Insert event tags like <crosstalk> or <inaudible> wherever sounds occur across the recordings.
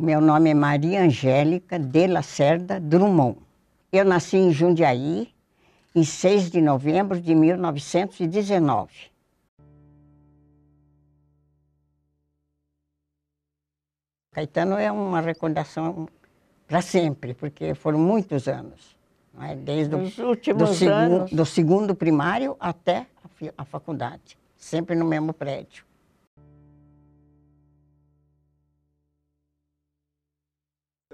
Meu nome é Maria Angélica de Lacerda Drummond. Eu nasci em Jundiaí, em 6 de novembro de 1919. Caetano é uma recordação para sempre, porque foram muitos anos. É? Desde Os o, últimos do, segu, do segundo primário até a, a faculdade, sempre no mesmo prédio.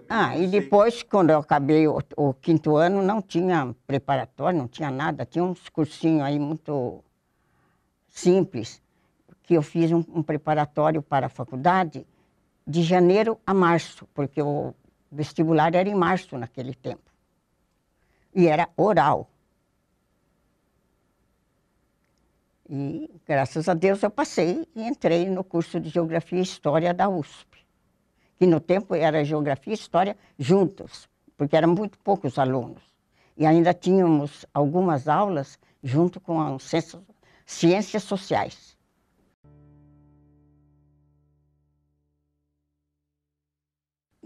Ah, e depois, quando eu acabei o, o, quinto ano, não tinha preparatório, não tinha nada. Tinha uns cursinhos aí muito simples, que eu fiz um, um preparatório para a faculdade de janeiro a março, porque o vestibular era em março naquele tempo. E era oral. E, graças a Deus, eu passei e entrei no curso de Geografia e História da USP que no tempo era geografia e história juntos, porque eram muito poucos alunos. E ainda tínhamos algumas aulas junto com a ciências sociais.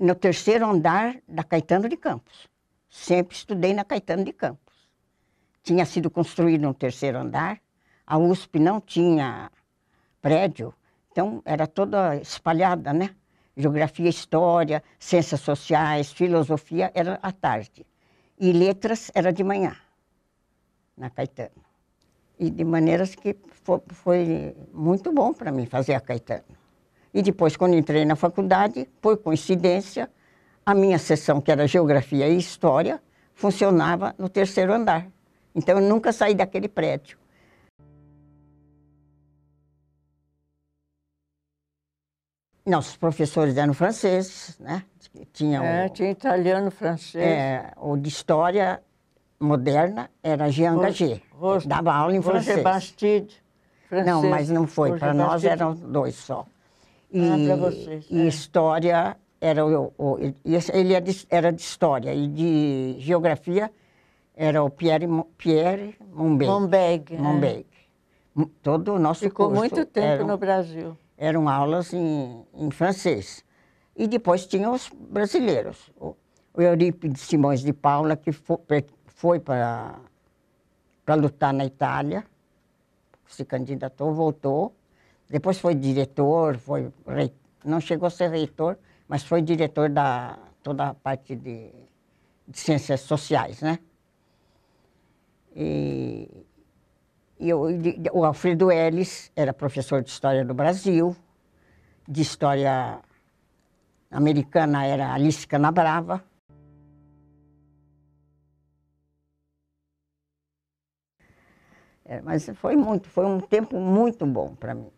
no terceiro andar da Caetano de Campos. Sempre estudei na Caetano de Campos. Tinha sido construído um terceiro andar, a USP não tinha prédio, então era toda espalhada, né? Geografia, História, Ciências Sociais, Filosofia era à tarde. E Letras era de manhã, na Caetano. E de maneiras que foi, foi muito bom para mim fazer a Caetano. E depois, quando entrei na faculdade, por coincidência, a minha sessão, que era Geografia e História, funcionava no terceiro andar. Então, eu nunca saí daquele prédio. Nossos professores eram franceses, né? Tinha, é, o, tinha italiano, francês. É, o de história moderna era Jean Gaget, dava aula em francês. Roger Bastide, francês. Não, mas não foi, para nós eram dois só. Ah, e, ah, vocês. E é. história era o, o ele era é de, era de, história e de geografia era o Pierre Pierre Mombeg. Monbeg. É. Todo o nosso Ficou curso muito tempo um, no Brasil eram aulas em, assim, em francês. E depois tinham os brasileiros. O, o Eurípides Simões de Paula, que foi, foi para lutar na Itália, se candidatou, voltou. Depois foi diretor, foi não chegou a ser reitor, mas foi diretor da toda a parte de, de ciências sociais, né? E, e eu, o Alfredo Ellis era professor de História do Brasil, de História Americana era Alice Canabrava. É, mas foi muito, foi um tempo muito bom para mim.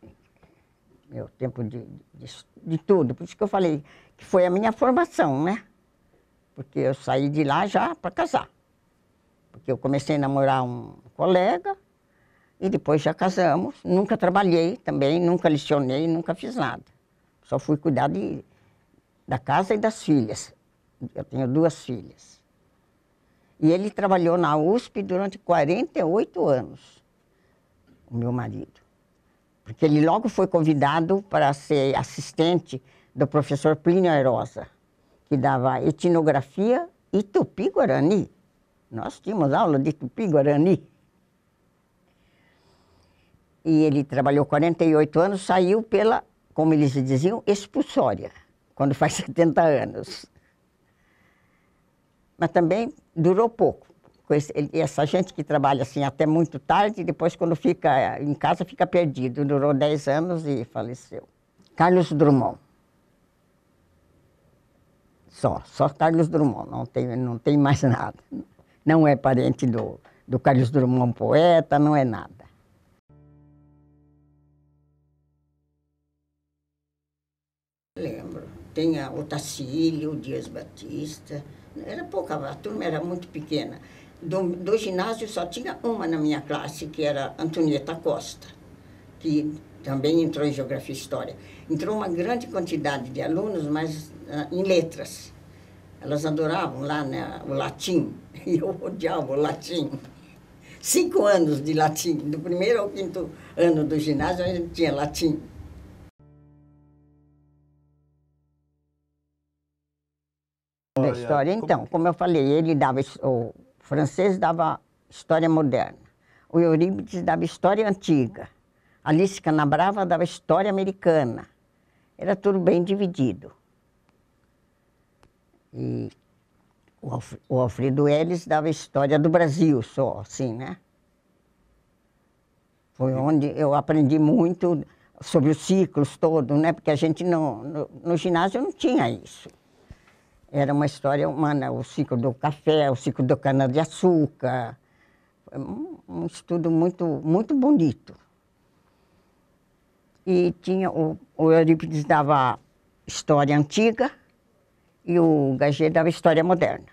Meu tempo de, de, de tudo. Por isso que eu falei que foi a minha formação, né? Porque eu saí de lá já para casar. Porque eu comecei a namorar um colega, e depois já casamos. Nunca trabalhei também, nunca lixionei nunca fiz nada. Só fui cuidar de, da casa e das filhas. Eu tenho duas filhas. E ele trabalhou na USP durante 48 anos, o meu marido. Porque ele logo foi convidado para ser assistente do professor Plínio Airosa, que dava etnografia e tupi-guarani. Nós tínhamos aula de tupi-guarani. E ele trabalhou 48 anos, saiu pela, como eles diziam, expulsória, quando faz 70 <laughs> anos. Mas também durou pouco. Essa gente que trabalha assim até muito tarde, depois quando fica eh, em casa fica perdido. Durou 10 anos e faleceu. Carlos Drummond. Só, só Carlos Drummond, não tem, não tem mais <laughs> nada. Não é parente do, do Carlos Drummond poeta, não é nada. Tinha o Dias Batista. Era pouca, a turma era muito pequena. Do, do ginásio só tinha uma na minha classe, que era Antonieta Costa, que também entrou em Geografia e História. Entrou uma grande quantidade de alunos, mas uh, em letras. Elas adoravam lá né, o latim, <laughs> e eu odiava o latim. Cinco anos de latim, do primeiro ao quinto ano do ginásio, a gente tinha latim. história. Então, como... eu falei, ele dava o francês dava história moderna, o Eurípides dava história antiga, Alice Canabrava dava história americana. Era tudo bem dividido. E o, o Alfredo Ellis dava história do Brasil só, assim, né? Foi onde eu aprendi muito sobre os ciclos todos, né? Porque a gente não, no, no ginásio não tinha isso. Era uma história humana, o ciclo do café, o ciclo do cana-de-açúcar. Um, um estudo muito, muito bonito. E tinha, o, o Eurípides dava história antiga e o Gagé dava história moderna.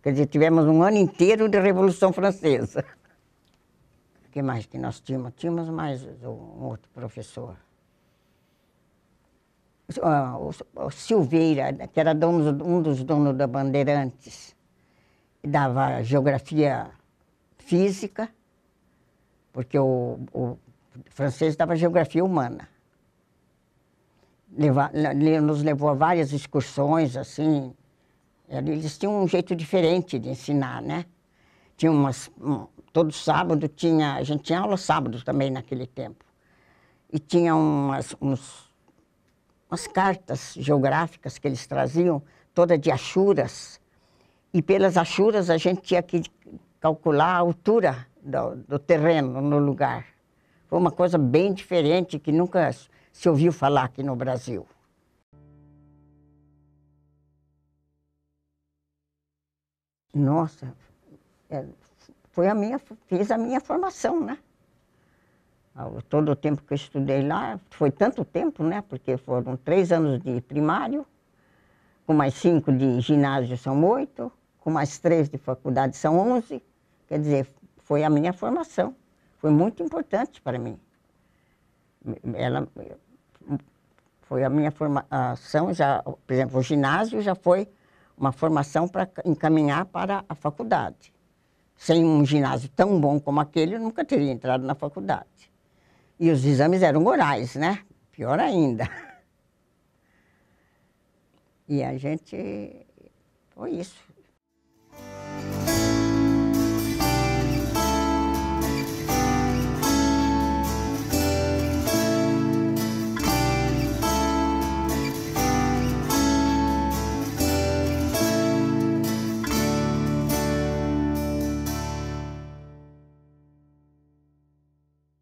Quer dizer, tivemos um ano inteiro de Revolução Francesa. <laughs> O que mais que nós tínhamos? Tínhamos mais um outro professor o Silveira, que era dono, um dos donos da Bandeirantes, dava geografia física, porque o, o francês dava geografia humana. Leva, nos levou a várias excursões, assim. Eles tinham um jeito diferente de ensinar, né? Tinha umas... Um, todo sábado tinha... A gente tinha aula sábado também naquele tempo. E tinha umas, uns umas cartas geográficas que eles traziam, toda de achuras. E pelas achuras a gente tinha que calcular a altura do, do terreno no lugar. Foi uma coisa bem diferente que nunca se ouviu falar aqui no Brasil. Nossa, é, foi a minha, fiz a minha formação, né? Ah, todo o tempo que eu estudei lá, foi tanto tempo, né? Porque foram três anos de primário, com mais cinco de ginásio são oito, com mais três de faculdade são onze. Quer dizer, foi a minha formação. Foi muito importante para mim. Ela foi a minha formação, já, por exemplo, o ginásio já foi uma formação para encaminhar para a faculdade. Sem um ginásio tão bom como aquele, eu nunca teria entrado na faculdade. E os exames eram orais, né? Pior ainda. <laughs> E a gente. Foi isso.